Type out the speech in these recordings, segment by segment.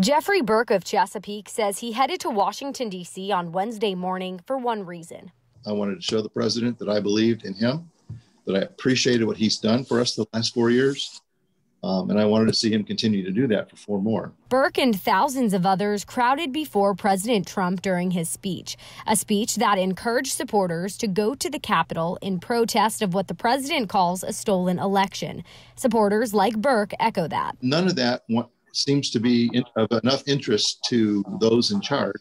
Jeffrey Burke of Chesapeake says he headed to Washington, D.C. on Wednesday morning for one reason. I wanted to show the president that I believed in him, that I appreciated what he's done for us the last four years, um, and I wanted to see him continue to do that for four more. Burke and thousands of others crowded before President Trump during his speech, a speech that encouraged supporters to go to the Capitol in protest of what the president calls a stolen election. Supporters like Burke echo that. None of that seems to be in, of enough interest to those in charge,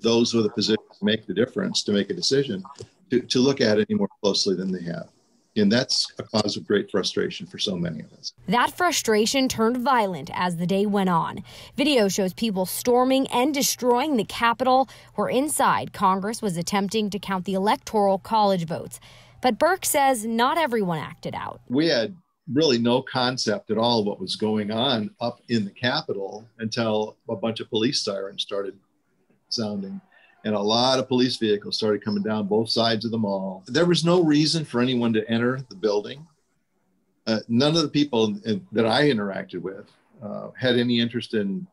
those with a position to make the difference, to make a decision, to, to look at it any more closely than they have. And that's a cause of great frustration for so many of us. That frustration turned violent as the day went on. Video shows people storming and destroying the Capitol, where inside Congress was attempting to count the Electoral College votes. But Burke says not everyone acted out. We had really no concept at all what was going on up in the Capitol until a bunch of police sirens started sounding. And a lot of police vehicles started coming down both sides of the mall. There was no reason for anyone to enter the building. Uh, none of the people in, that I interacted with uh, had any interest in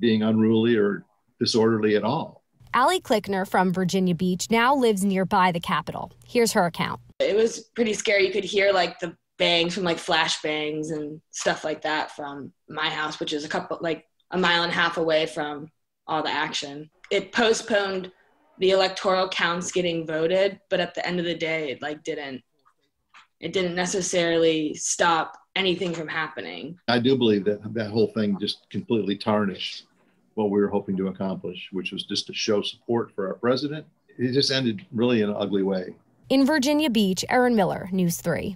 being unruly or disorderly at all. Allie Klickner from Virginia Beach now lives nearby the Capitol. Here's her account. It was pretty scary. You could hear like the bangs from like flash bangs and stuff like that from my house, which is a couple like a mile and a half away from all the action. It postponed the electoral counts getting voted, but at the end of the day, it like didn't it didn't necessarily stop anything from happening. I do believe that that whole thing just completely tarnished what we were hoping to accomplish, which was just to show support for our president. It just ended really in an ugly way. In Virginia Beach, Erin Miller, News 3.